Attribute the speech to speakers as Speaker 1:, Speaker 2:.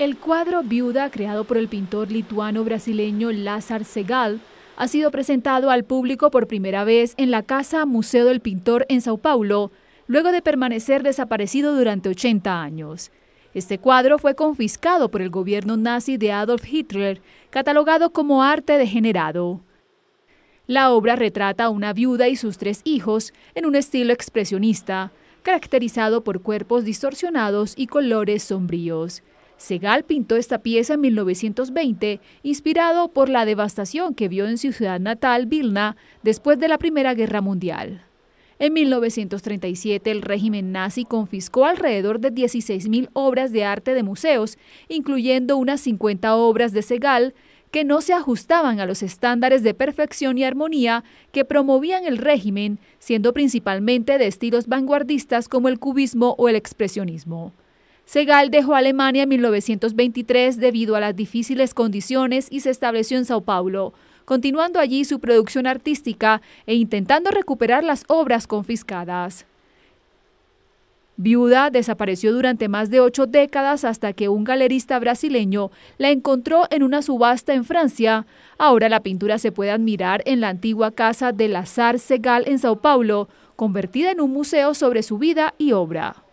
Speaker 1: El cuadro Viuda, creado por el pintor lituano-brasileño Lázar Segal, ha sido presentado al público por primera vez en la Casa Museo del Pintor en Sao Paulo, luego de permanecer desaparecido durante 80 años. Este cuadro fue confiscado por el gobierno nazi de Adolf Hitler, catalogado como arte degenerado. La obra retrata a una viuda y sus tres hijos en un estilo expresionista, caracterizado por cuerpos distorsionados y colores sombríos. Segal pintó esta pieza en 1920, inspirado por la devastación que vio en su ciudad natal, Vilna, después de la Primera Guerra Mundial. En 1937, el régimen nazi confiscó alrededor de 16.000 obras de arte de museos, incluyendo unas 50 obras de Segal, que no se ajustaban a los estándares de perfección y armonía que promovían el régimen, siendo principalmente de estilos vanguardistas como el cubismo o el expresionismo. Segal dejó Alemania en 1923 debido a las difíciles condiciones y se estableció en Sao Paulo, continuando allí su producción artística e intentando recuperar las obras confiscadas. Viuda desapareció durante más de ocho décadas hasta que un galerista brasileño la encontró en una subasta en Francia. Ahora la pintura se puede admirar en la antigua casa de Lazar Segal en Sao Paulo, convertida en un museo sobre su vida y obra.